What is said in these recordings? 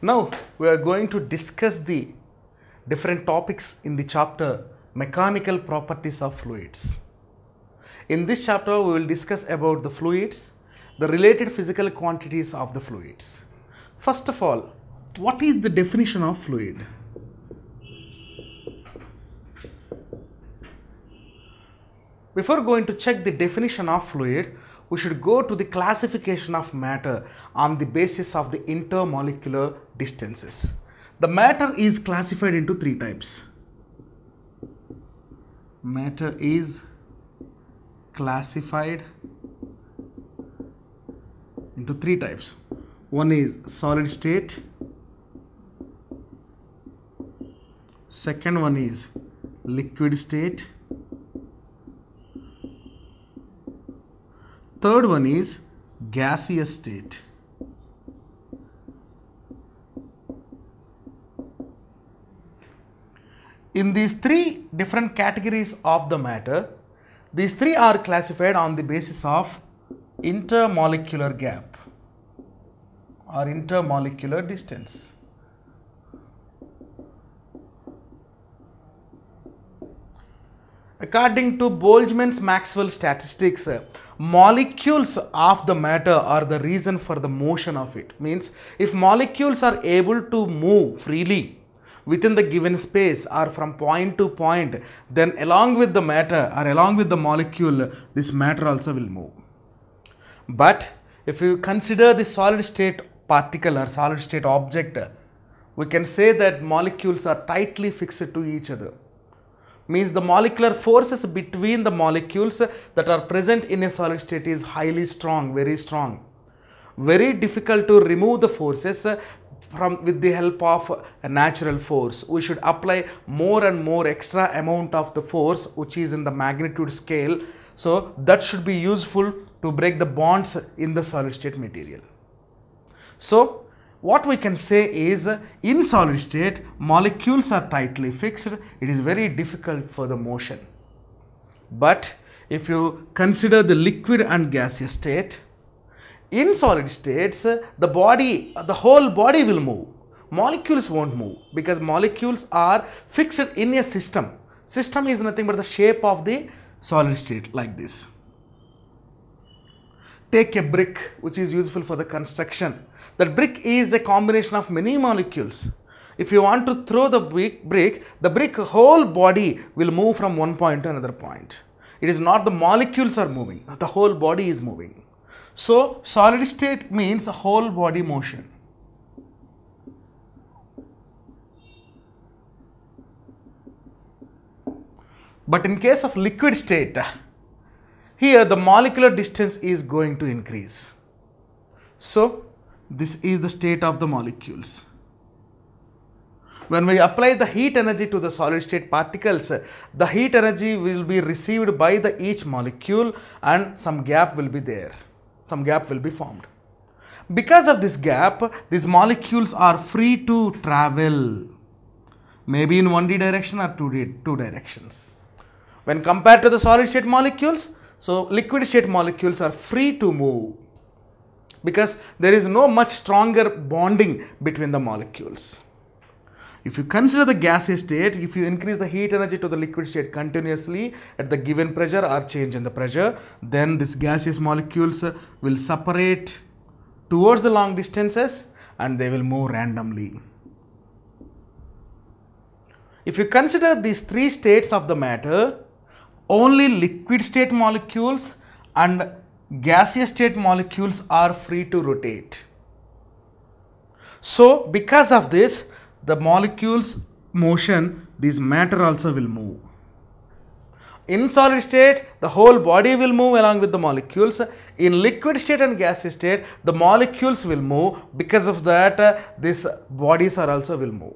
Now we are going to discuss the different topics in the chapter mechanical properties of fluids. In this chapter we will discuss about the fluids, the related physical quantities of the fluids. First of all, what is the definition of fluid? Before going to check the definition of fluid, we should go to the classification of matter on the basis of the intermolecular distances. The matter is classified into three types. Matter is classified into three types. One is solid state, second one is liquid state Third one is gaseous state. In these three different categories of the matter, these three are classified on the basis of intermolecular gap or intermolecular distance. According to Boltzmann's Maxwell statistics, molecules of the matter are the reason for the motion of it. Means if molecules are able to move freely within the given space or from point to point, then along with the matter or along with the molecule, this matter also will move. But if you consider the solid state particle or solid state object, we can say that molecules are tightly fixed to each other means the molecular forces between the molecules that are present in a solid state is highly strong, very strong. Very difficult to remove the forces from with the help of a natural force. We should apply more and more extra amount of the force which is in the magnitude scale. So that should be useful to break the bonds in the solid state material. So what we can say is in solid state molecules are tightly fixed it is very difficult for the motion but if you consider the liquid and gaseous state in solid states the body the whole body will move molecules won't move because molecules are fixed in a system system is nothing but the shape of the solid state like this take a brick which is useful for the construction that brick is a combination of many molecules. If you want to throw the brick, the brick whole body will move from one point to another point. It is not the molecules are moving, the whole body is moving. So, solid state means whole body motion. But in case of liquid state, here the molecular distance is going to increase. So, this is the state of the molecules. When we apply the heat energy to the solid state particles, the heat energy will be received by the each molecule and some gap will be there. Some gap will be formed. Because of this gap, these molecules are free to travel maybe in 1D direction or 2D two directions. When compared to the solid state molecules, so liquid state molecules are free to move because there is no much stronger bonding between the molecules. If you consider the gaseous state, if you increase the heat energy to the liquid state continuously at the given pressure or change in the pressure, then these gaseous molecules will separate towards the long distances and they will move randomly. If you consider these three states of the matter, only liquid state molecules and gaseous state molecules are free to rotate. So because of this the molecules motion this matter also will move. In solid state the whole body will move along with the molecules. In liquid state and gaseous state the molecules will move because of that uh, bodies are also will move.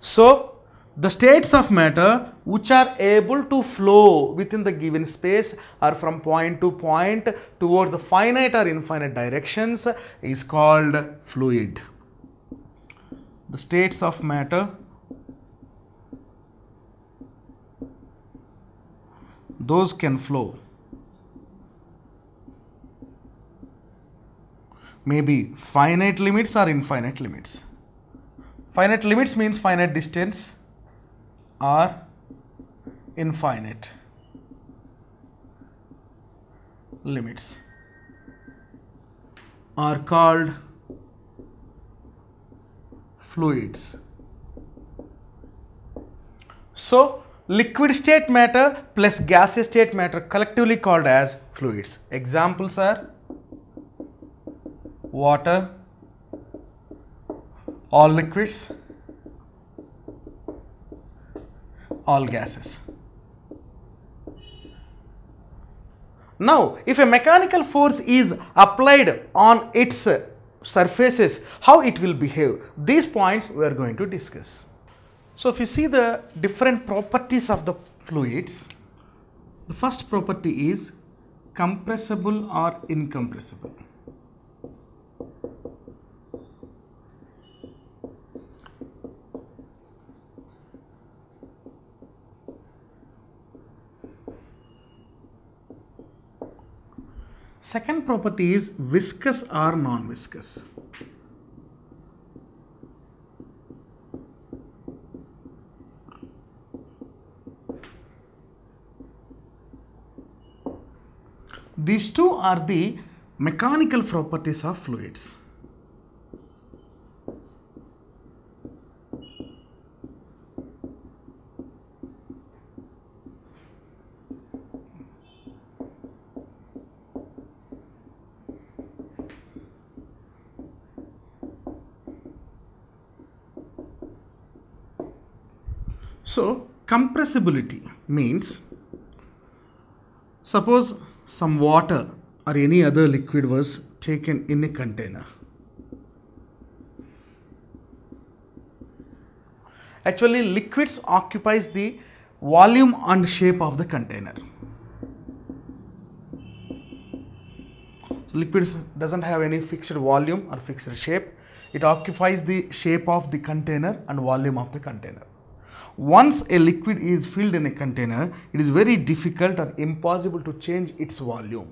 So the states of matter which are able to flow within the given space or from point to point towards the finite or infinite directions is called fluid. The states of matter those can flow maybe finite limits or infinite limits. Finite limits means finite distance are infinite limits are called fluids. So, liquid state matter plus gaseous state matter collectively called as fluids. Examples are water, all liquids, all gases. Now, if a mechanical force is applied on its surfaces, how it will behave? These points we are going to discuss. So, if you see the different properties of the fluids, the first property is compressible or incompressible. Second property is viscous or non-viscous. These two are the mechanical properties of fluids. So compressibility means suppose some water or any other liquid was taken in a container. Actually liquids occupies the volume and shape of the container. liquids doesn't have any fixed volume or fixed shape. It occupies the shape of the container and volume of the container. Once a liquid is filled in a container, it is very difficult or impossible to change its volume.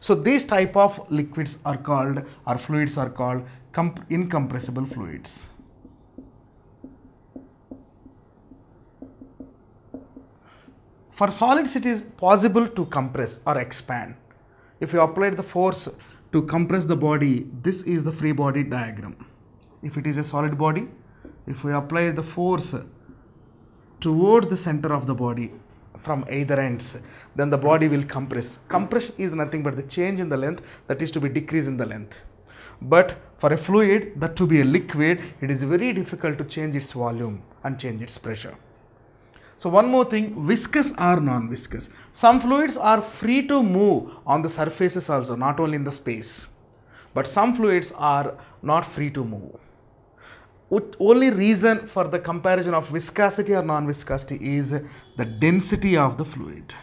So these type of liquids are called or fluids are called incompressible fluids. For solids, it is possible to compress or expand. If you apply the force to compress the body, this is the free body diagram. If it is a solid body, if we apply the force towards the center of the body from either ends then the body will compress compression is nothing but the change in the length that is to be decrease in the length but for a fluid that to be a liquid it is very difficult to change its volume and change its pressure so one more thing, viscous or non-viscous. Some fluids are free to move on the surfaces also, not only in the space. But some fluids are not free to move only reason for the comparison of viscosity or non-viscosity is the density of the fluid.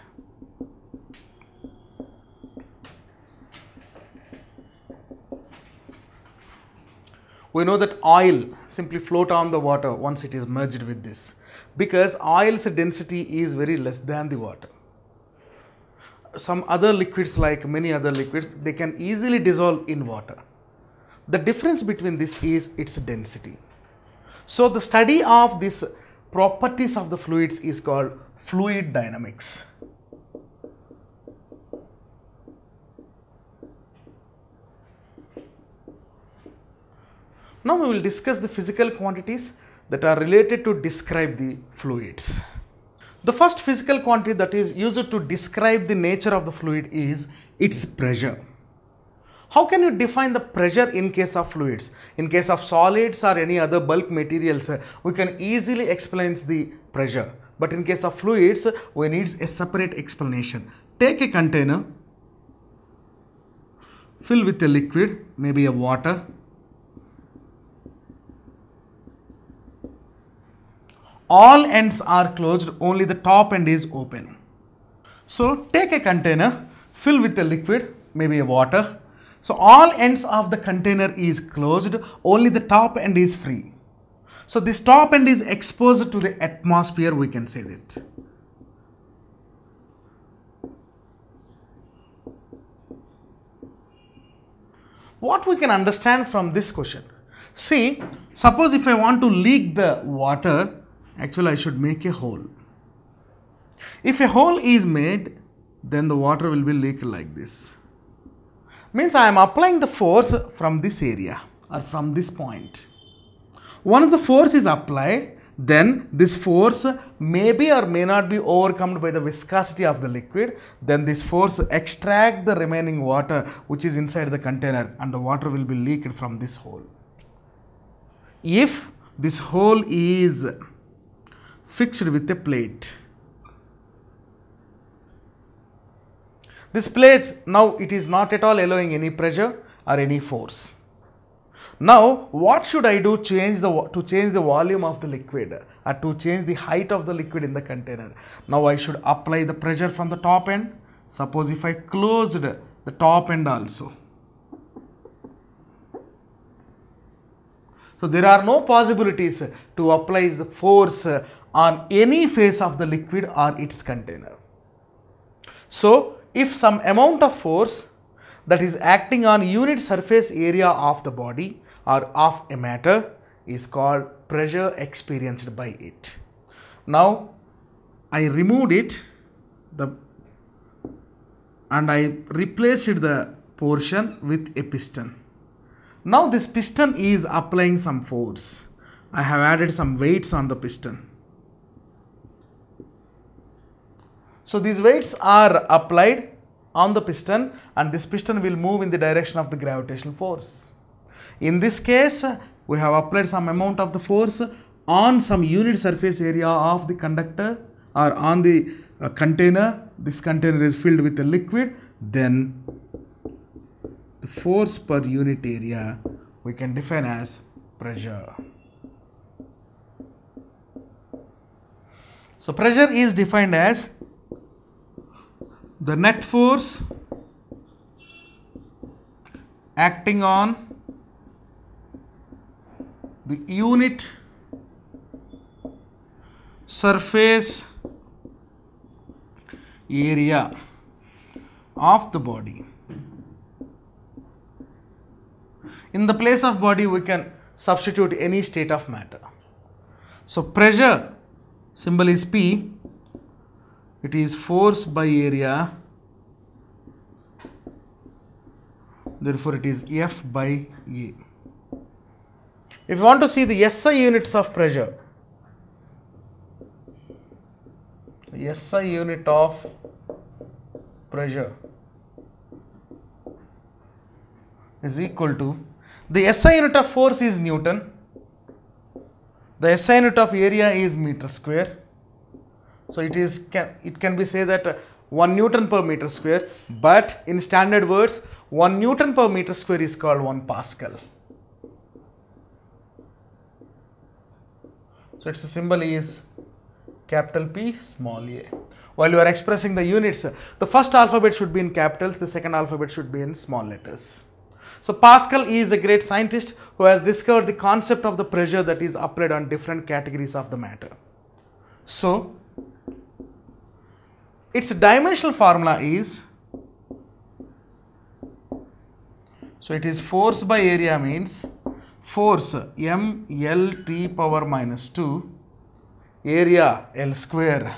We know that oil simply float on the water once it is merged with this because oil's density is very less than the water. Some other liquids like many other liquids they can easily dissolve in water. The difference between this is its density. So the study of these properties of the fluids is called fluid dynamics. Now we will discuss the physical quantities that are related to describe the fluids. The first physical quantity that is used to describe the nature of the fluid is its pressure. How can you define the pressure in case of fluids? In case of solids or any other bulk materials, uh, we can easily explain the pressure. But in case of fluids, we need a separate explanation. Take a container, fill with a liquid, maybe a water, all ends are closed only the top end is open so take a container fill with a liquid maybe a water so all ends of the container is closed, only the top end is free. So this top end is exposed to the atmosphere, we can say that. What we can understand from this question? See, suppose if I want to leak the water, actually I should make a hole. If a hole is made, then the water will be leaked like this means I am applying the force from this area or from this point. Once the force is applied, then this force may be or may not be overcome by the viscosity of the liquid. Then this force extract the remaining water which is inside the container and the water will be leaked from this hole. If this hole is fixed with a plate, This place now it is not at all allowing any pressure or any force. Now what should I do change the, to change the volume of the liquid or to change the height of the liquid in the container? Now I should apply the pressure from the top end. Suppose if I closed the top end also. So there are no possibilities to apply the force on any face of the liquid or its container. So if some amount of force that is acting on unit surface area of the body or of a matter is called pressure experienced by it. Now I removed it the and I replaced the portion with a piston. Now this piston is applying some force. I have added some weights on the piston. So these weights are applied on the piston and this piston will move in the direction of the gravitational force. In this case, we have applied some amount of the force on some unit surface area of the conductor or on the uh, container. This container is filled with a liquid. Then the force per unit area we can define as pressure. So pressure is defined as the net force acting on the unit surface area of the body. In the place of body we can substitute any state of matter. So pressure symbol is P it is force by area therefore it is F by A. If you want to see the SI units of pressure, SI unit of pressure is equal to the SI unit of force is Newton, the SI unit of area is meter square, so it is can, it can be say that uh, 1 Newton per meter square but in standard words 1 Newton per meter square is called 1 Pascal. So its symbol is capital P small a. While you are expressing the units, uh, the first alphabet should be in capitals, the second alphabet should be in small letters. So Pascal is a great scientist who has discovered the concept of the pressure that is applied on different categories of the matter. So its dimensional formula is so it is force by area means force m l t power minus 2 area L square.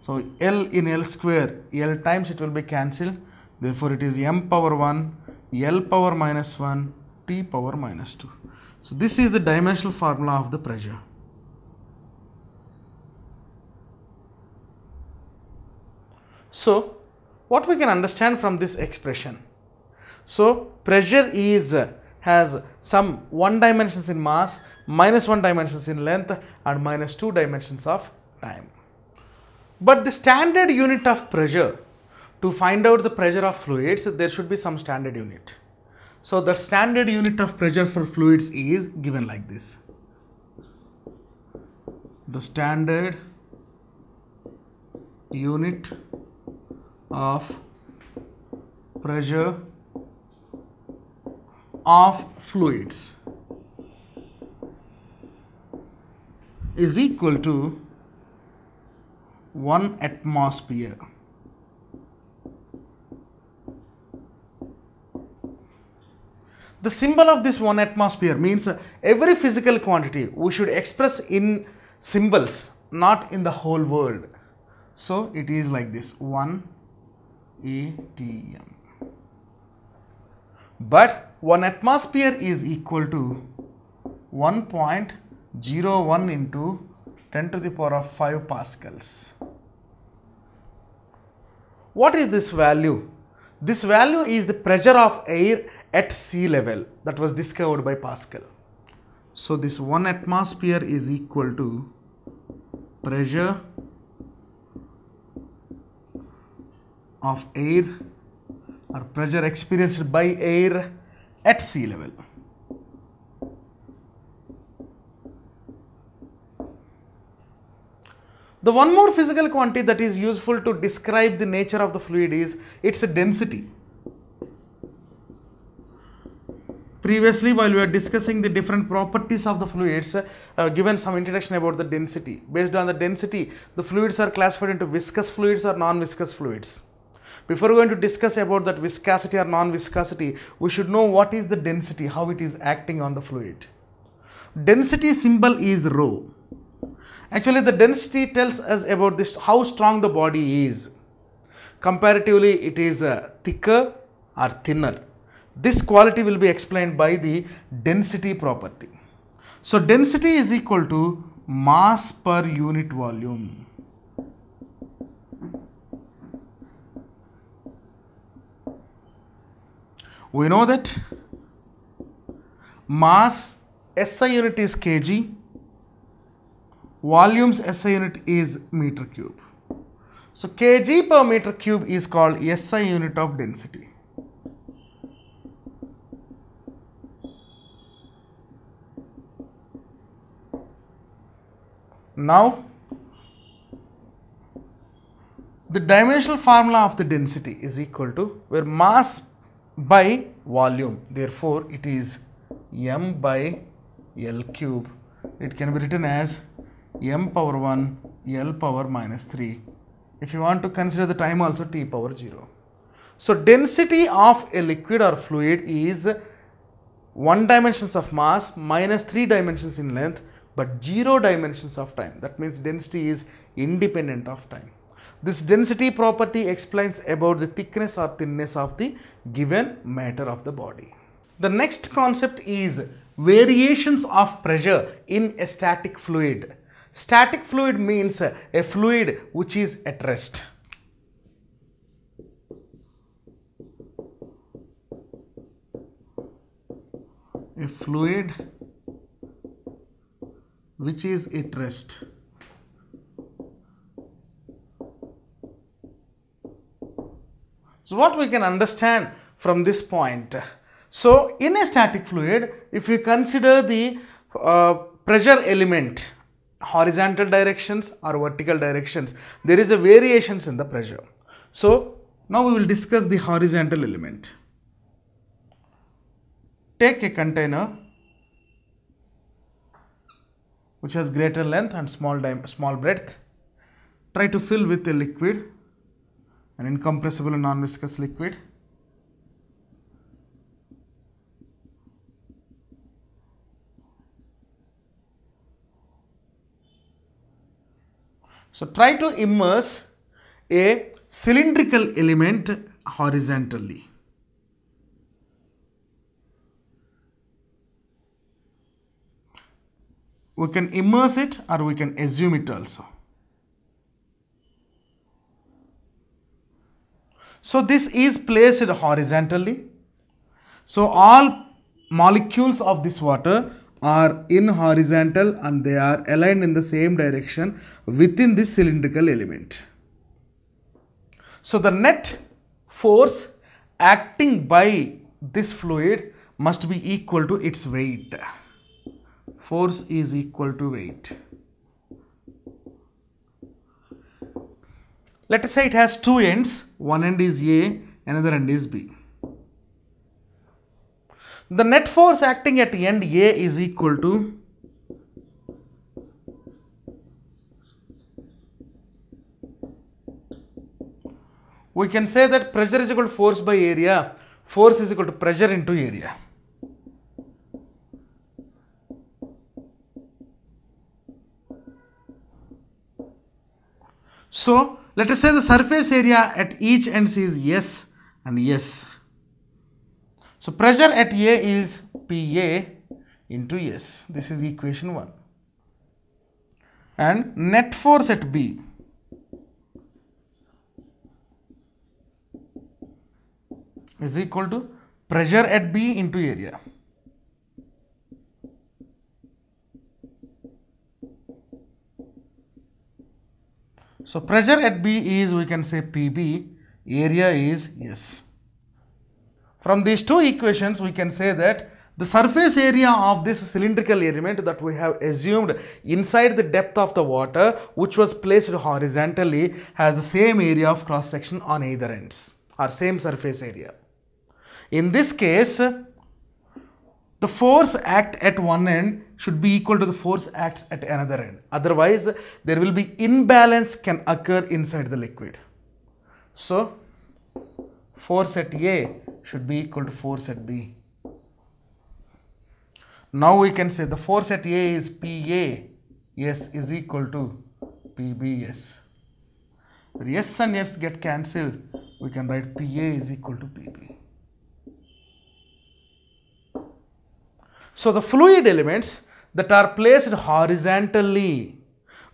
So L in L square, L times it will be cancelled. Therefore, it is m power 1, L power minus 1, T power minus 2. So this is the dimensional formula of the pressure. So, what we can understand from this expression? So, pressure is has some one dimensions in mass, minus one dimensions in length and minus two dimensions of time. But the standard unit of pressure, to find out the pressure of fluids, there should be some standard unit. So the standard unit of pressure for fluids is given like this. The standard unit of pressure of fluids is equal to 1 atmosphere. The symbol of this 1 atmosphere means every physical quantity we should express in symbols not in the whole world. So it is like this 1 atm but 1 atmosphere is equal to 1.01 into 10 to the power of 5 pascals. What is this value? This value is the pressure of air at sea level that was discovered by Pascal. So this 1 atmosphere is equal to pressure of air or pressure experienced by air at sea level. The one more physical quantity that is useful to describe the nature of the fluid is its density. Previously, while we were discussing the different properties of the fluids, uh, given some introduction about the density. Based on the density, the fluids are classified into viscous fluids or non-viscous fluids. Before going to discuss about that viscosity or non-viscosity, we should know what is the density, how it is acting on the fluid. Density symbol is rho. Actually, the density tells us about this, how strong the body is. Comparatively, it is uh, thicker or thinner. This quality will be explained by the density property. So, density is equal to mass per unit volume. we know that mass SI unit is kg, volumes SI unit is meter cube. So kg per meter cube is called SI unit of density. Now, the dimensional formula of the density is equal to where mass by volume. Therefore, it is m by L cube. It can be written as m power 1 L power minus 3. If you want to consider the time also T power 0. So, density of a liquid or fluid is 1 dimensions of mass minus 3 dimensions in length but 0 dimensions of time. That means density is independent of time. This density property explains about the thickness or thinness of the given matter of the body. The next concept is variations of pressure in a static fluid. Static fluid means a fluid which is at rest. A fluid which is at rest. So what we can understand from this point. So in a static fluid, if we consider the uh, pressure element horizontal directions or vertical directions, there is a variations in the pressure. So now we will discuss the horizontal element. Take a container which has greater length and small, small breadth. Try to fill with a liquid an incompressible and non-viscous liquid So try to immerse a cylindrical element horizontally. We can immerse it or we can assume it also. So this is placed horizontally. So all molecules of this water are in horizontal and they are aligned in the same direction within this cylindrical element. So the net force acting by this fluid must be equal to its weight. Force is equal to weight. Let us say it has two ends, one end is A, another end is B. The net force acting at end A is equal to we can say that pressure is equal to force by area, force is equal to pressure into area. So, let us say the surface area at each end is S and S. So pressure at A is PA into S. This is equation 1. And net force at B is equal to pressure at B into area. So, pressure at B is we can say PB, area is S. From these two equations we can say that the surface area of this cylindrical element that we have assumed inside the depth of the water which was placed horizontally has the same area of cross section on either ends or same surface area. In this case, the force act at one end should be equal to the force acts at another end. Otherwise, there will be imbalance can occur inside the liquid. So, force at A should be equal to force at B. Now we can say the force at A is PA, yes, is equal to PBS. Where yes and yes get cancelled, we can write PA is equal to PB. So the fluid elements that are placed horizontally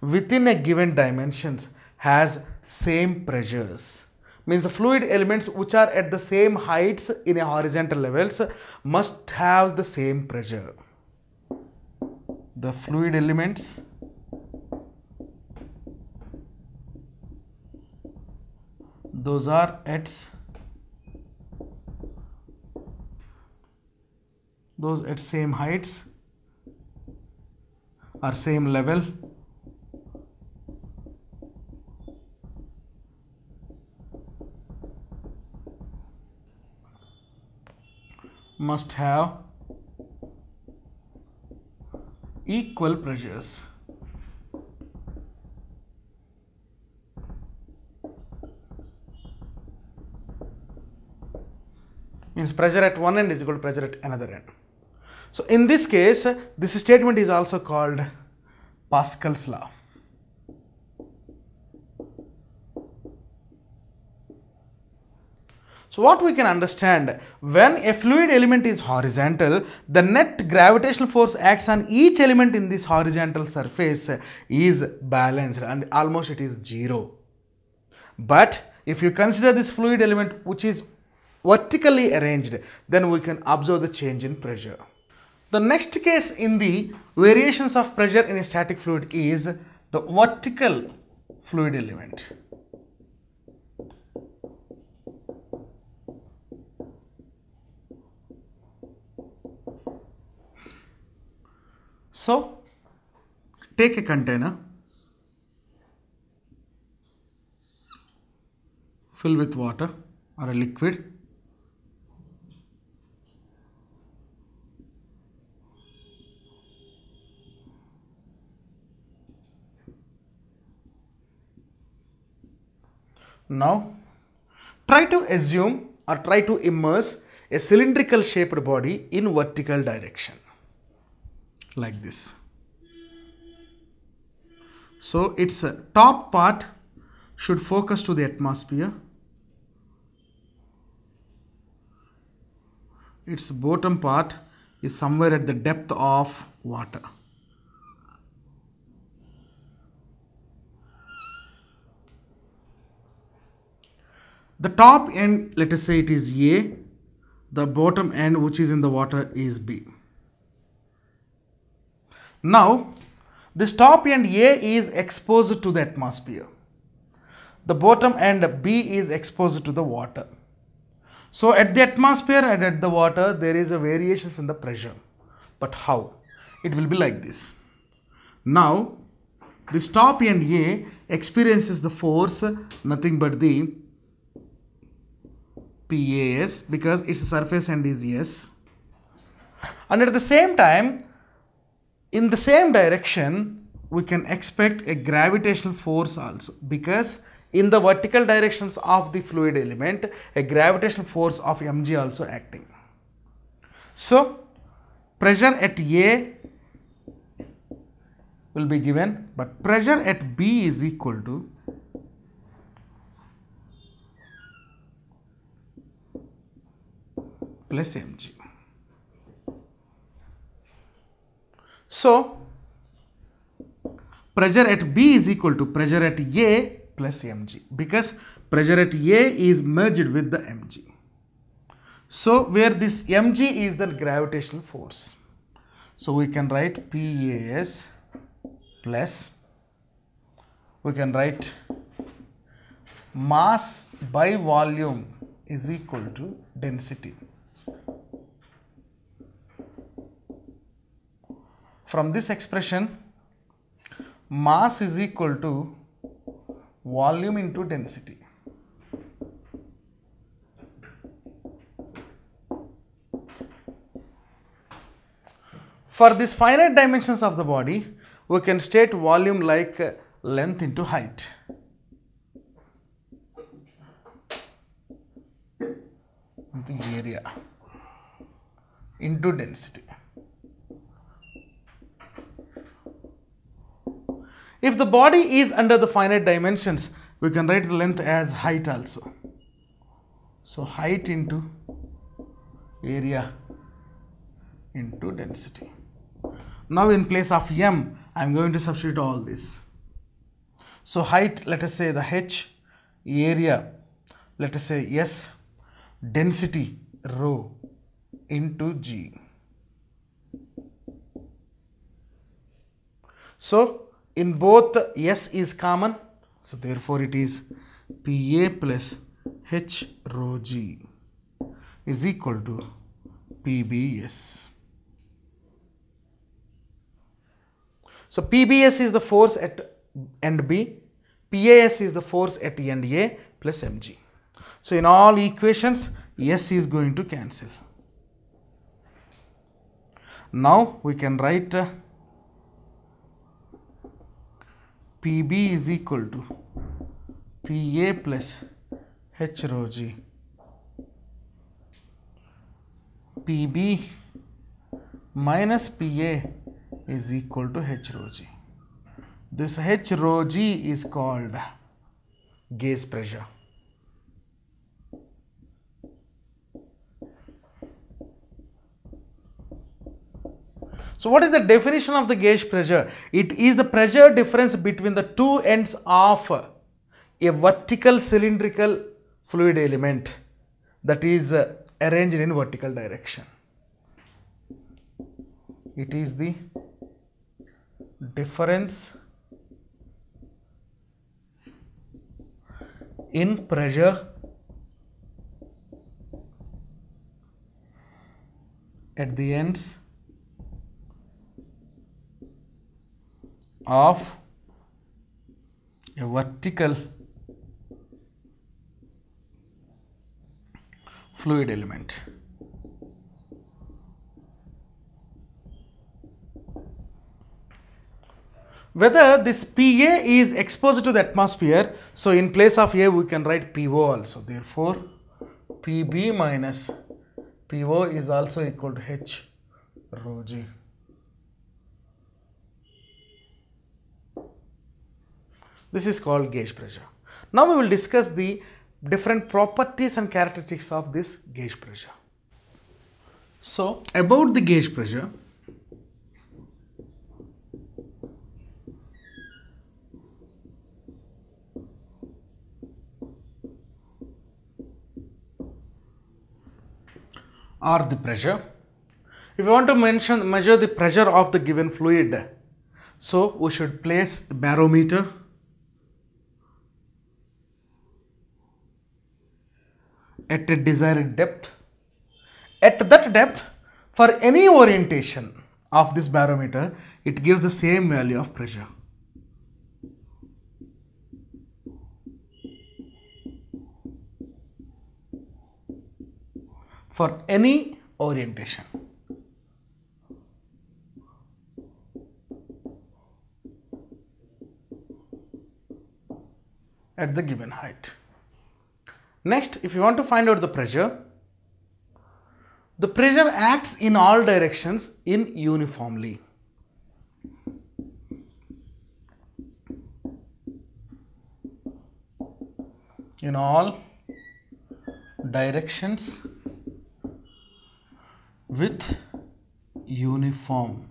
within a given dimensions has same pressures means the fluid elements which are at the same heights in a horizontal levels must have the same pressure the fluid elements those are at those at same heights are same level must have equal pressures. Means pressure at one end is equal to pressure at another end. So in this case, this statement is also called Pascal's law. So what we can understand, when a fluid element is horizontal, the net gravitational force acts on each element in this horizontal surface is balanced and almost it is zero. But if you consider this fluid element which is vertically arranged, then we can observe the change in pressure. The next case in the variations of pressure in a static fluid is the vertical fluid element. So, take a container fill with water or a liquid Now, try to assume or try to immerse a cylindrical shaped body in vertical direction like this. So, its uh, top part should focus to the atmosphere. Its bottom part is somewhere at the depth of water. the top end let us say it is A the bottom end which is in the water is B now this top end A is exposed to the atmosphere the bottom end B is exposed to the water so at the atmosphere and at the water there is a variations in the pressure but how it will be like this now this top end A experiences the force nothing but the PAS because its surface end is S. And at the same time, in the same direction, we can expect a gravitational force also because in the vertical directions of the fluid element, a gravitational force of mg also acting. So, pressure at A will be given, but pressure at B is equal to plus mg. So, pressure at B is equal to pressure at A plus mg because pressure at A is merged with the mg. So, where this mg is the gravitational force. So, we can write PAS plus we can write mass by volume is equal to density. From this expression, mass is equal to volume into density. For these finite dimensions of the body, we can state volume like uh, length into height. into area into density. If the body is under the finite dimensions, we can write the length as height also. So height into area into density. Now in place of m, I am going to substitute all this. So height, let us say the h, area, let us say s, density rho into g. So in both s is common so therefore it is pa plus h rho g is equal to pbs so pbs is the force at end b pas is the force at end a plus mg so in all equations s is going to cancel now we can write PB is equal to PA plus H rho G. PB minus PA is equal to H rho G. This H rho G is called gas pressure. So what is the definition of the gauge pressure? It is the pressure difference between the two ends of a vertical cylindrical fluid element that is uh, arranged in vertical direction. It is the difference in pressure at the ends of a vertical fluid element. Whether this PA is exposed to the atmosphere, so in place of A we can write PO also. Therefore, PB minus PO is also equal to H rho G. This is called gauge pressure. Now we will discuss the different properties and characteristics of this gauge pressure. So about the gauge pressure, or the pressure. If you want to mention measure the pressure of the given fluid, so we should place a barometer at a desired depth. At that depth, for any orientation of this barometer, it gives the same value of pressure. For any orientation. at the given height. Next, if you want to find out the pressure, the pressure acts in all directions in uniformly. In all directions with uniform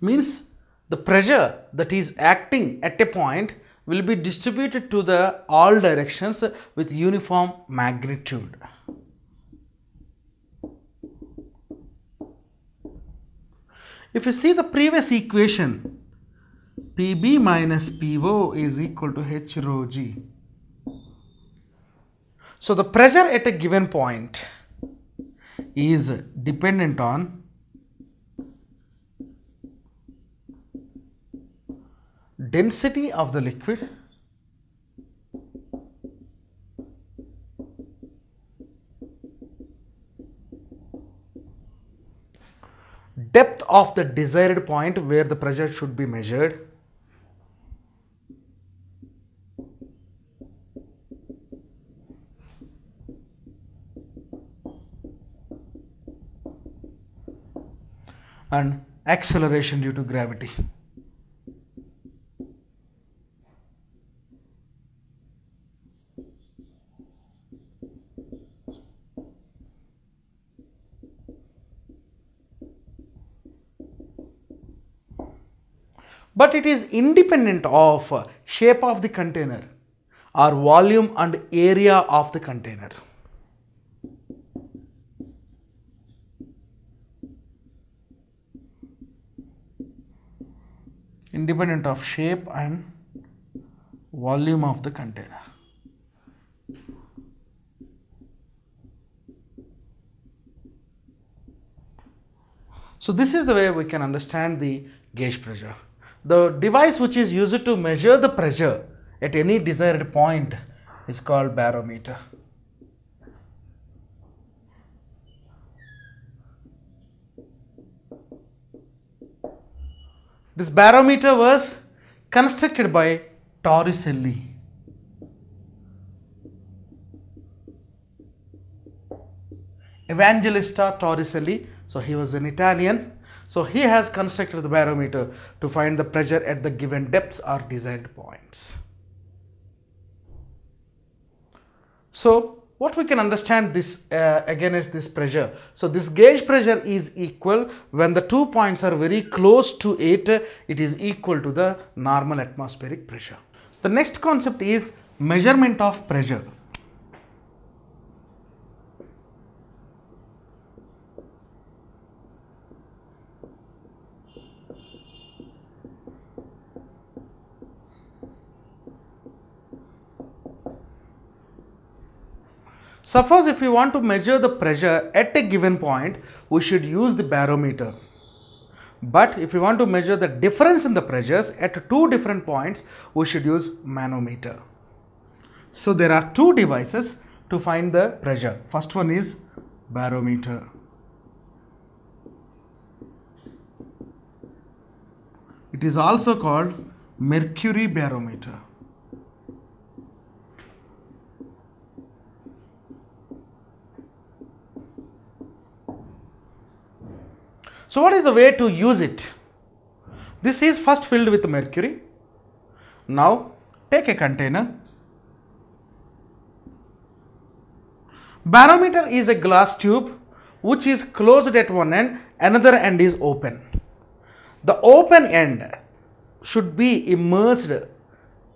means the pressure that is acting at a point will be distributed to the all directions with uniform magnitude. If you see the previous equation, PB minus PO is equal to H rho G. So the pressure at a given point is dependent on density of the liquid depth of the desired point where the pressure should be measured and acceleration due to gravity. it is independent of uh, shape of the container or volume and area of the container. Independent of shape and volume of the container. So this is the way we can understand the gauge pressure. The device which is used to measure the pressure at any desired point is called barometer. This barometer was constructed by Torricelli. Evangelista Torricelli. So he was an Italian so he has constructed the barometer to find the pressure at the given depths or desired points. So what we can understand this uh, again is this pressure. So this gauge pressure is equal when the two points are very close to it, it is equal to the normal atmospheric pressure. The next concept is measurement of pressure. Suppose if we want to measure the pressure at a given point, we should use the barometer. But if we want to measure the difference in the pressures at two different points, we should use manometer. So there are two devices to find the pressure. First one is barometer. It is also called mercury barometer. So what is the way to use it? This is first filled with mercury. Now take a container. Barometer is a glass tube which is closed at one end, another end is open. The open end should be immersed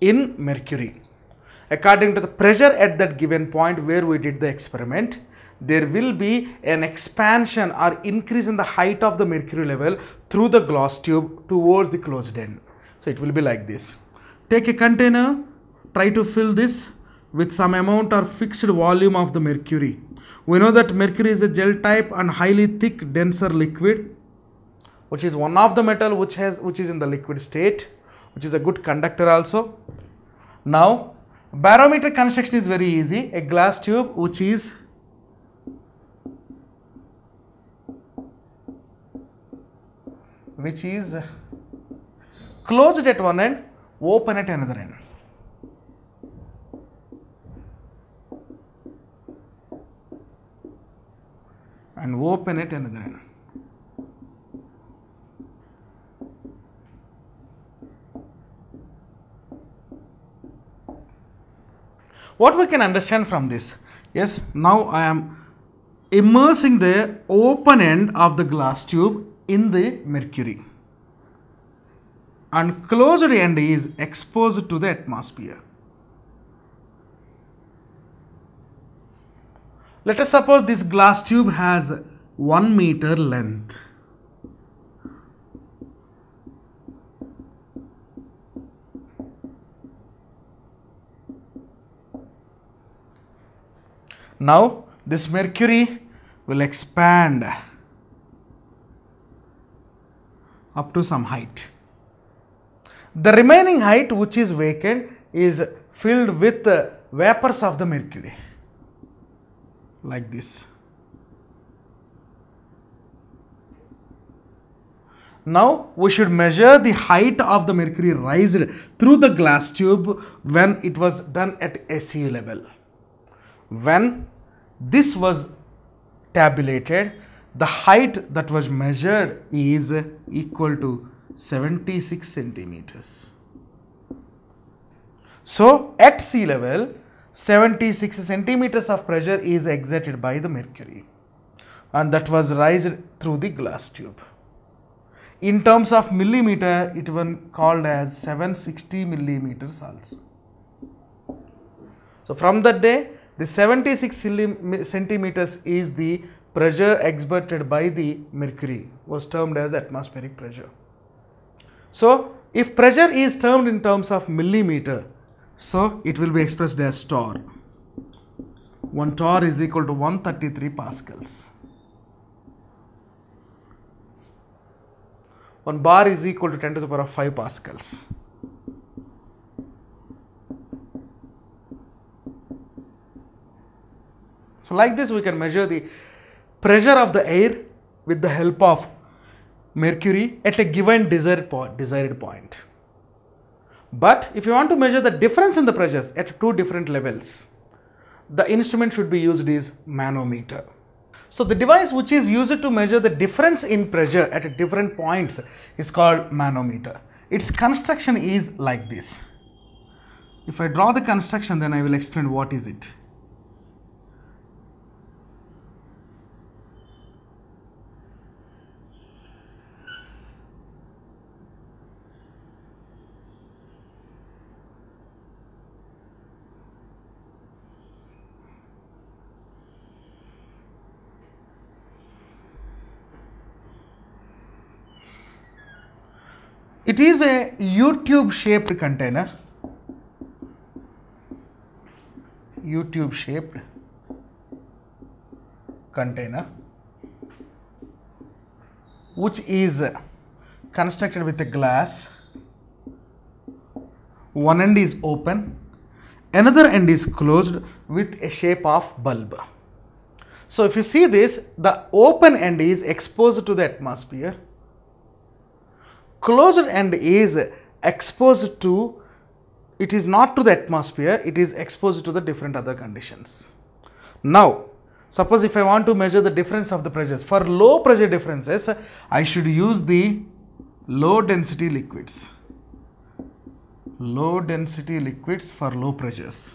in mercury according to the pressure at that given point where we did the experiment there will be an expansion or increase in the height of the mercury level through the glass tube towards the closed end. So it will be like this. Take a container, try to fill this with some amount or fixed volume of the mercury. We know that mercury is a gel type and highly thick denser liquid which is one of the metal which has which is in the liquid state which is a good conductor also. Now barometer construction is very easy a glass tube which is which is closed at one end, open at another end. And open at another end. What we can understand from this? Yes, now I am immersing the open end of the glass tube in the mercury and closed end is exposed to the atmosphere. Let us suppose this glass tube has 1 meter length. Now this mercury will expand up to some height. The remaining height which is vacant is filled with vapors of the mercury like this. Now we should measure the height of the mercury raised through the glass tube when it was done at SU level. When this was tabulated, the height that was measured is equal to 76 centimeters. So, at sea level, 76 centimeters of pressure is exerted by the mercury and that was raised through the glass tube. In terms of millimeter, it was called as 760 millimeters also. So, from that day, the 76 centimeters is the pressure exerted by the mercury was termed as atmospheric pressure. So, if pressure is termed in terms of millimeter, so it will be expressed as torr. 1 torr is equal to 133 pascals. 1 bar is equal to 10 to the power of 5 pascals. So, like this we can measure the pressure of the air with the help of mercury at a given desired, po desired point. But if you want to measure the difference in the pressures at two different levels, the instrument should be used is manometer. So the device which is used to measure the difference in pressure at different points is called manometer. Its construction is like this. If I draw the construction then I will explain what is it. It is a YouTube shaped container. YouTube shaped container which is constructed with a glass. One end is open, another end is closed with a shape of bulb. So if you see this, the open end is exposed to the atmosphere closed end is exposed to it is not to the atmosphere it is exposed to the different other conditions now suppose if i want to measure the difference of the pressures for low pressure differences i should use the low density liquids low density liquids for low pressures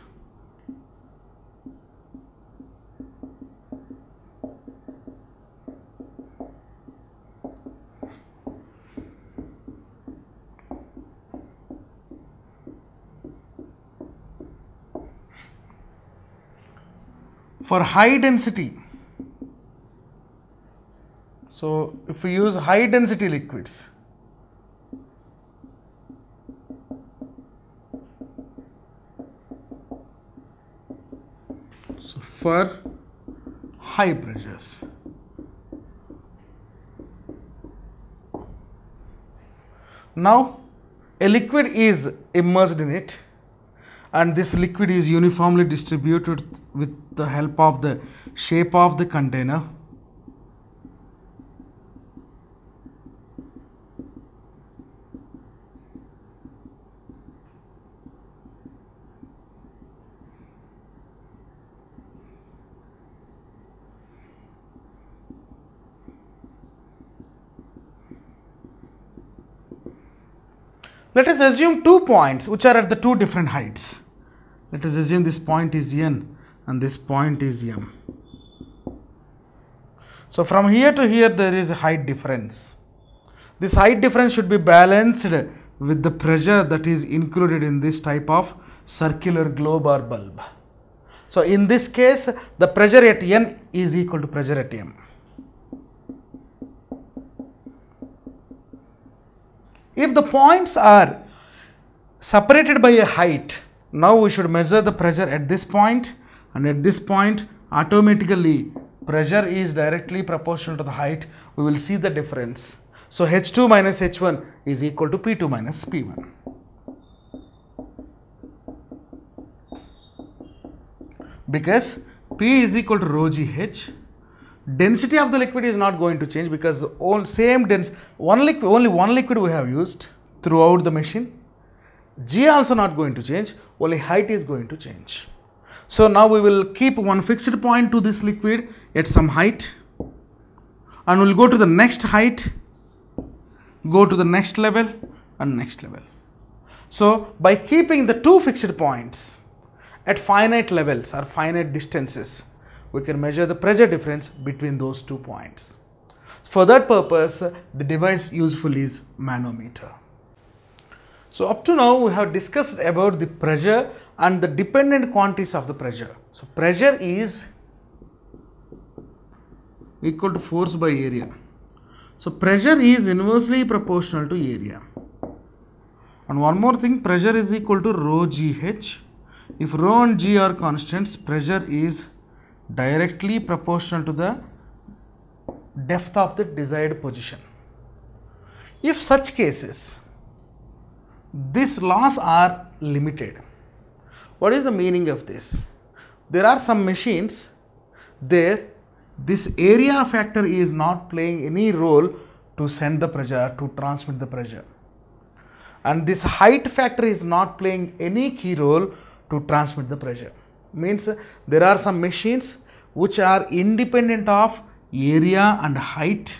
for high density so if we use high density liquids so for high pressures now a liquid is immersed in it and this liquid is uniformly distributed with the help of the shape of the container Let us assume two points which are at the two different heights. Let us assume this point is n and this point is m. So from here to here there is height difference. This height difference should be balanced with the pressure that is included in this type of circular globe or bulb. So in this case the pressure at n is equal to pressure at m. If the points are separated by a height, now we should measure the pressure at this point and at this point automatically pressure is directly proportional to the height we will see the difference so h2 minus h1 is equal to p2 minus p1 because p is equal to rho g h density of the liquid is not going to change because the all same dense one liquid only one liquid we have used throughout the machine g also not going to change only height is going to change so now we will keep one fixed point to this liquid at some height and we'll go to the next height, go to the next level and next level. So by keeping the two fixed points at finite levels or finite distances, we can measure the pressure difference between those two points. For that purpose, the device useful is manometer. So up to now we have discussed about the pressure and the dependent quantities of the pressure. So, pressure is equal to force by area. So, pressure is inversely proportional to area. And one more thing, pressure is equal to rho gh. If rho and g are constants, pressure is directly proportional to the depth of the desired position. If such cases, these laws are limited what is the meaning of this? There are some machines there this area factor is not playing any role to send the pressure to transmit the pressure and this height factor is not playing any key role to transmit the pressure means there are some machines which are independent of area and height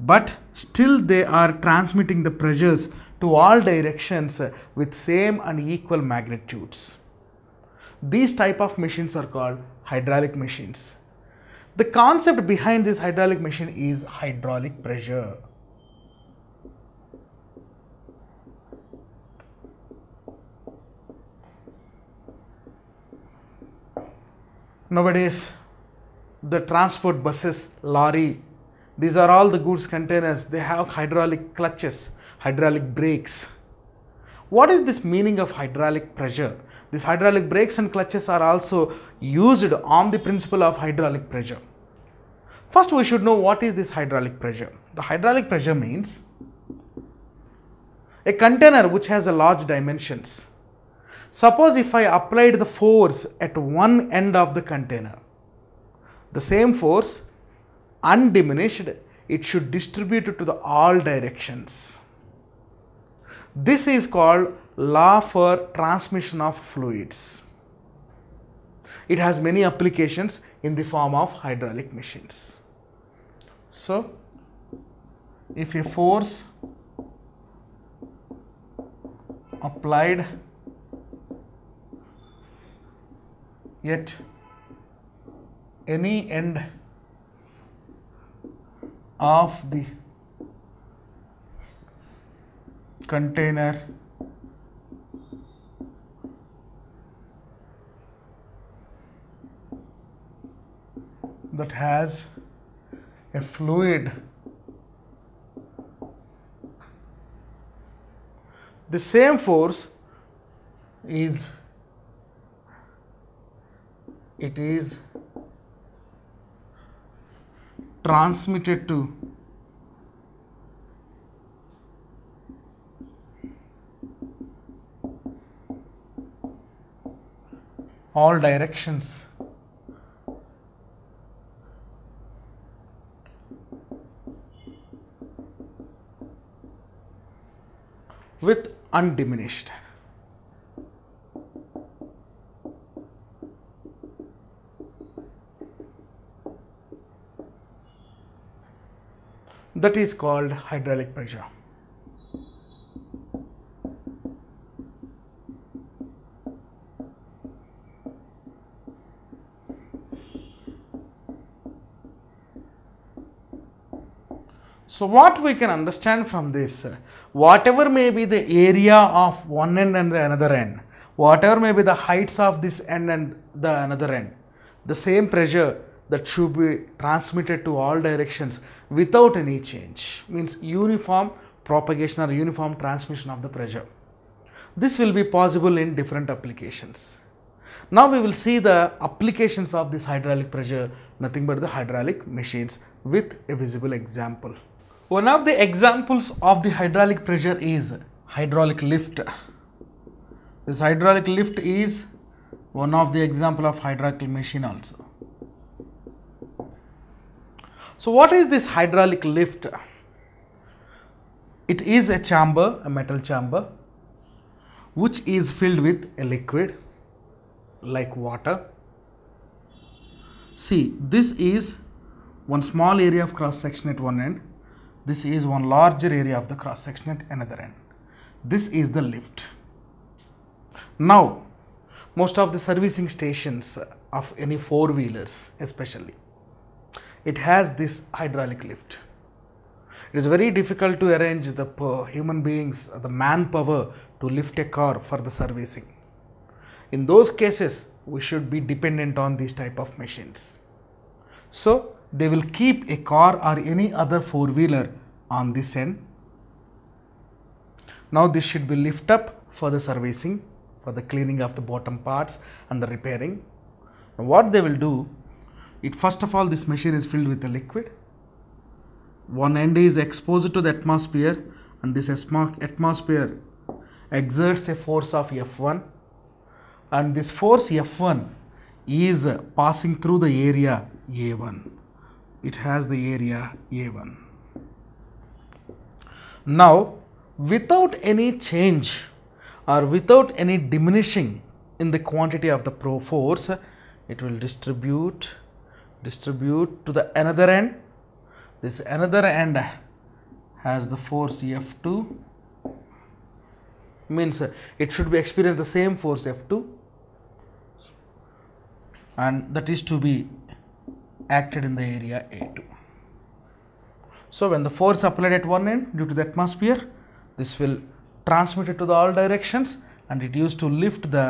but still they are transmitting the pressures to all directions with same and equal magnitudes. These type of machines are called hydraulic machines. The concept behind this hydraulic machine is hydraulic pressure. Nowadays, the transport buses, lorry, these are all the goods containers, they have hydraulic clutches hydraulic brakes. What is this meaning of hydraulic pressure? These hydraulic brakes and clutches are also used on the principle of hydraulic pressure. First, we should know what is this hydraulic pressure. The hydraulic pressure means a container which has a large dimensions. Suppose if I applied the force at one end of the container, the same force undiminished, it should distribute to the all directions. This is called law for transmission of fluids. It has many applications in the form of hydraulic machines. So, if a force applied at any end of the container that has a fluid the same force is it is transmitted to all directions with undiminished. That is called hydraulic pressure. So what we can understand from this, whatever may be the area of one end and the another end, whatever may be the heights of this end and the another end, the same pressure that should be transmitted to all directions without any change means uniform propagation or uniform transmission of the pressure. This will be possible in different applications. Now we will see the applications of this hydraulic pressure nothing but the hydraulic machines with a visible example. One of the examples of the hydraulic pressure is hydraulic lift. This hydraulic lift is one of the example of hydraulic machine also. So what is this hydraulic lift? It is a chamber, a metal chamber, which is filled with a liquid like water. See, this is one small area of cross section at one end this is one larger area of the cross section at another end. This is the lift. Now, most of the servicing stations of any four wheelers especially, it has this hydraulic lift. It is very difficult to arrange the human beings, the manpower to lift a car for the servicing. In those cases, we should be dependent on these type of machines. So they will keep a car or any other four wheeler on this end. Now this should be lift up for the servicing, for the cleaning of the bottom parts and the repairing. Now what they will do, it first of all this machine is filled with a liquid. One end is exposed to the atmosphere and this atmosphere exerts a force of F1 and this force F1 is passing through the area A1 it has the area A1. Now, without any change or without any diminishing in the quantity of the pro force, it will distribute, distribute to the another end. This another end has the force F2 means it should be experience the same force F2 and that is to be acted in the area A2. So when the force applied at one end due to the atmosphere, this will transmit it to the all directions and it used to lift the,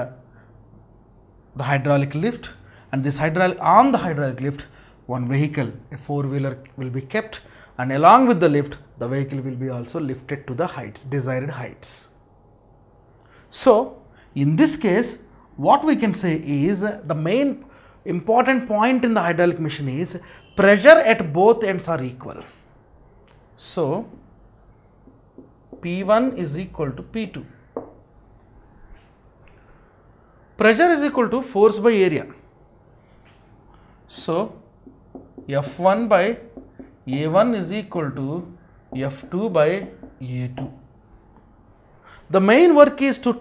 the hydraulic lift and this hydraulic on the hydraulic lift one vehicle a four wheeler will be kept and along with the lift the vehicle will be also lifted to the heights desired heights. So in this case what we can say is the main important point in the hydraulic machine is pressure at both ends are equal. So, P1 is equal to P2. Pressure is equal to force by area. So, F1 by A1 is equal to F2 by A2. The main work is to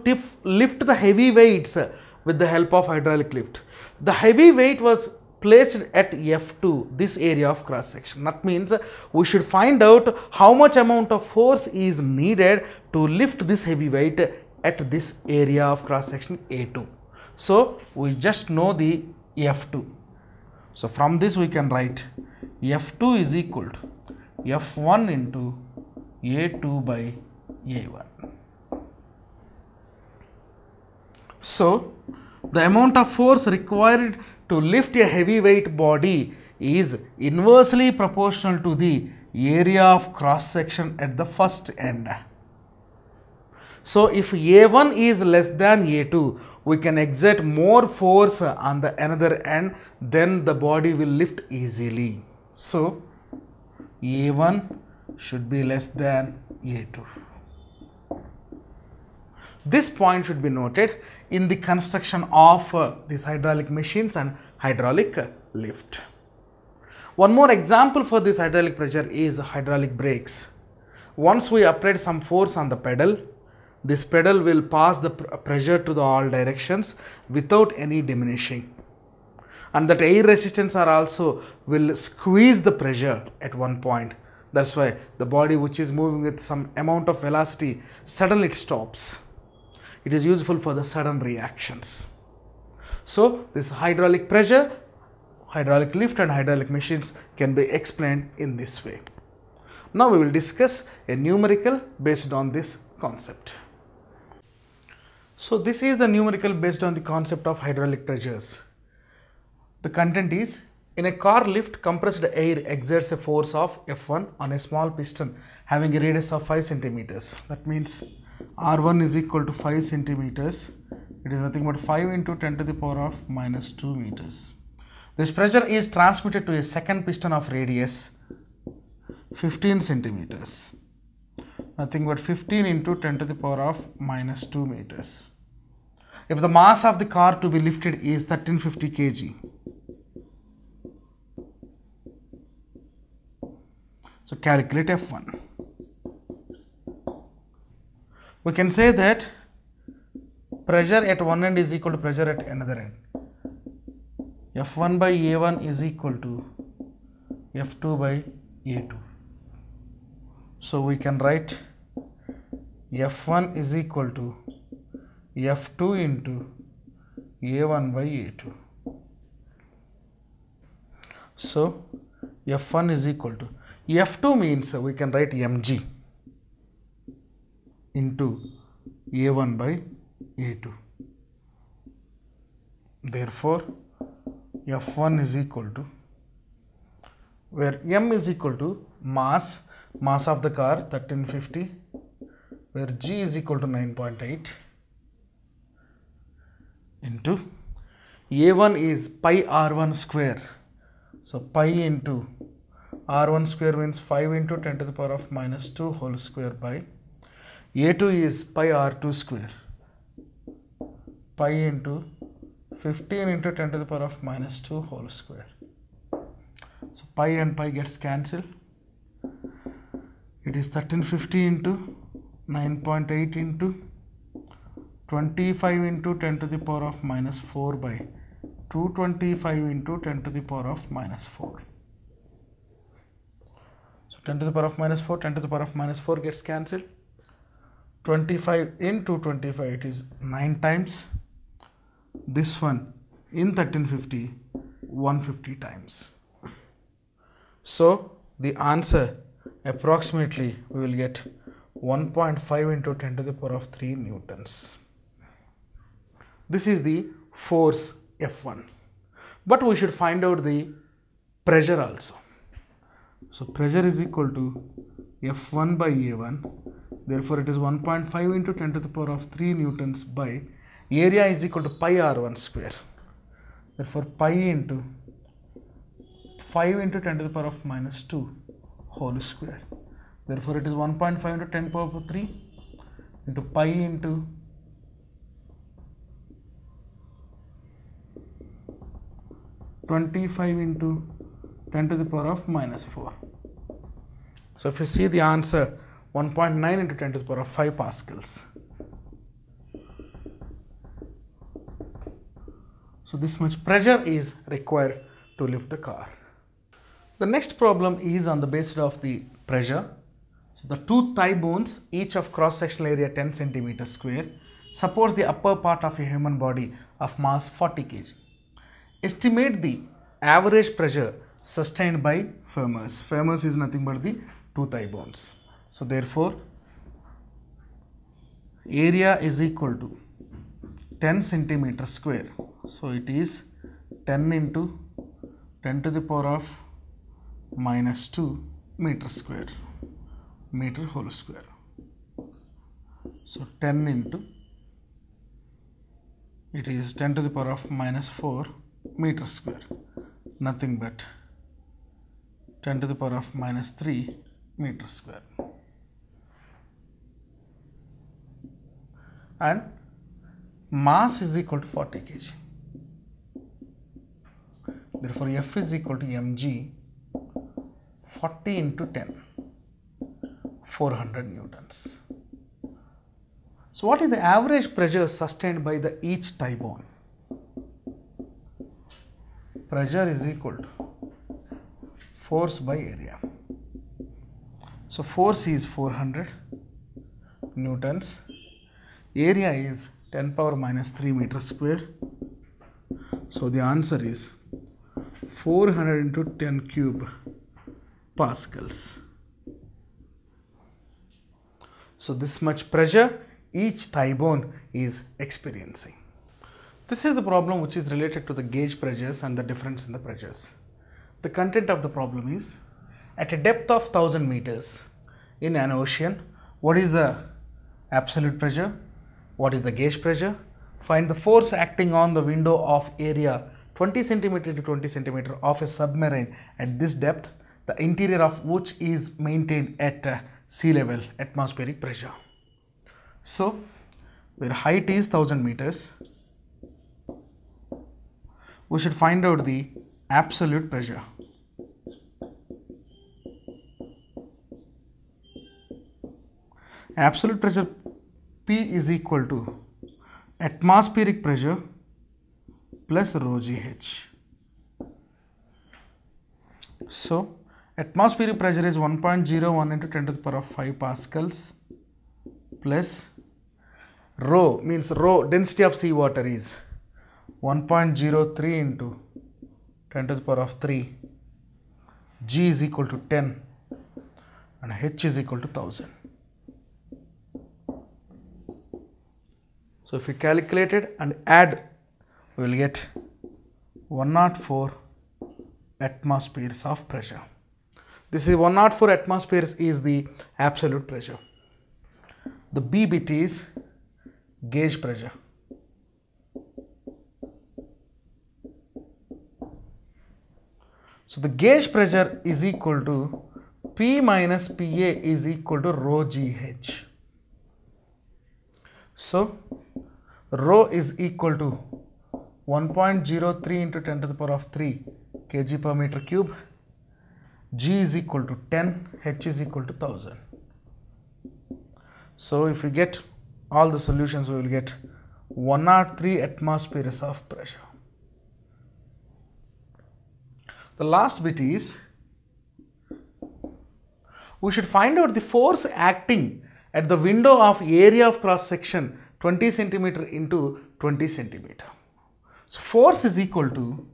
lift the heavy weights with the help of hydraulic lift. The heavy weight was placed at F2, this area of cross section. That means we should find out how much amount of force is needed to lift this heavy weight at this area of cross section A2. So we just know the F2. So from this we can write F2 is equal to F1 into A2 by A1. So the amount of force required to lift a heavyweight body is inversely proportional to the area of cross section at the first end. So, if A1 is less than A2, we can exert more force on the another end, then the body will lift easily. So, A1 should be less than A2. This point should be noted in the construction of uh, these hydraulic machines and hydraulic uh, lift. One more example for this hydraulic pressure is hydraulic brakes. Once we apply some force on the pedal, this pedal will pass the pr pressure to the all directions without any diminishing. And that air resistance are also will squeeze the pressure at one point. That's why the body which is moving with some amount of velocity, suddenly it stops. It is useful for the sudden reactions. So this hydraulic pressure, hydraulic lift and hydraulic machines can be explained in this way. Now we will discuss a numerical based on this concept. So this is the numerical based on the concept of hydraulic pressures. The content is in a car lift, compressed air exerts a force of F1 on a small piston having a radius of 5 centimeters. That means r1 is equal to 5 centimeters it is nothing but 5 into 10 to the power of minus 2 meters this pressure is transmitted to a second piston of radius 15 centimeters nothing but 15 into 10 to the power of minus 2 meters if the mass of the car to be lifted is 1350 kg so calculate f1 we can say that pressure at one end is equal to pressure at another end f1 by a1 is equal to f2 by a2 so we can write f1 is equal to f2 into a1 by a2 so f1 is equal to f2 means we can write mg into A1 by A2. Therefore, F1 is equal to where M is equal to mass, mass of the car 1350 where G is equal to 9.8 into A1 is pi R1 square. So, pi into R1 square means 5 into 10 to the power of minus 2 whole square by a2 is pi r2 square pi into 15 into 10 to the power of minus 2 whole square. So pi and pi gets cancelled. It is 1350 into 9.8 into 25 into 10 to the power of minus 4 by 225 into 10 to the power of minus 4. So 10 to the power of minus 4, 10 to the power of minus 4 gets cancelled. 25 into 25 it is 9 times this one in 1350 150 times so the answer approximately we will get 1.5 into 10 to the power of 3 newtons this is the force F1 but we should find out the pressure also so pressure is equal to F1 by A1. Therefore, it is 1.5 into 10 to the power of 3 newtons by area is equal to pi R1 square. Therefore, pi into 5 into 10 to the power of minus 2 whole square. Therefore, it is 1.5 into 10 power of 3 into pi into 25 into 10 to the power of minus 4. So if you see the answer, 1.9 into 10 to the power of 5 pascals. So this much pressure is required to lift the car. The next problem is on the basis of the pressure. So the two thigh bones, each of cross-sectional area 10 centimeter square, supports the upper part of a human body of mass 40 kg. Estimate the average pressure sustained by femurs. Femurs is nothing but the two thigh bones. So therefore, area is equal to 10 centimeter square. So it is 10 into 10 to the power of minus 2 meter square, meter whole square. So 10 into it is 10 to the power of minus 4 meter square, nothing but 10 to the power of minus 3 meter square and mass is equal to 40 kg therefore F is equal to mg 40 into 10 400 newtons so what is the average pressure sustained by the each tie bone? pressure is equal to force by area so 4C is 400 newtons. Area is 10 power minus 3 meter square. So the answer is 400 into 10 cube pascals. So this much pressure each thigh bone is experiencing. This is the problem which is related to the gauge pressures and the difference in the pressures. The content of the problem is at a depth of 1000 meters in an ocean, what is the absolute pressure? What is the gauge pressure? Find the force acting on the window of area 20 centimeter to 20 centimeter of a submarine at this depth, the interior of which is maintained at uh, sea level atmospheric pressure. So, where height is 1000 meters, we should find out the absolute pressure. absolute pressure P is equal to atmospheric pressure plus rho GH. So, atmospheric pressure is 1.01 into 10 to the power of 5 pascals plus rho means rho density of seawater is 1.03 into 10 to the power of 3 g is equal to 10 and h is equal to 1000 So if we calculate it and add, we will get 104 atmospheres of pressure. This is 104 atmospheres is the absolute pressure. The BBT is gauge pressure. So the gauge pressure is equal to P minus PA is equal to rho GH. So rho is equal to 1.03 into 10 to the power of 3 kg per meter cube g is equal to 10 h is equal to 1000 so if we get all the solutions we will get 103 atmospheres of pressure the last bit is we should find out the force acting at the window of area of cross section 20 centimeter into 20 centimeter. So, force is equal to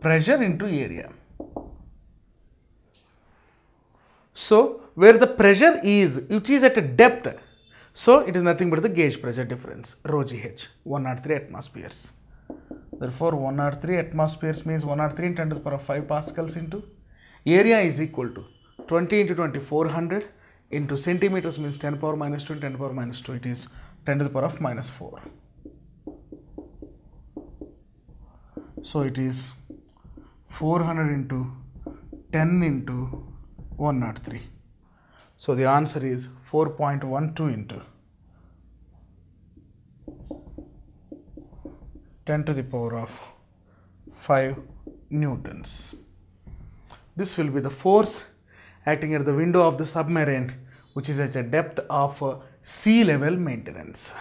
pressure into area. So, where the pressure is, which is at a depth, so it is nothing but the gauge pressure difference, rho GH, 103 atmospheres. Therefore, 103 atmospheres means 103 into 10 to the power of 5 pascals into area is equal to 20 into 2400 into centimeters means 10 power minus 2 10 power minus 2 it is 10 to the power of minus 4 so it is 400 into 10 into 103 so the answer is 4.12 into 10 to the power of 5 newtons this will be the force acting at the window of the submarine which is at a depth of uh, sea level maintenance.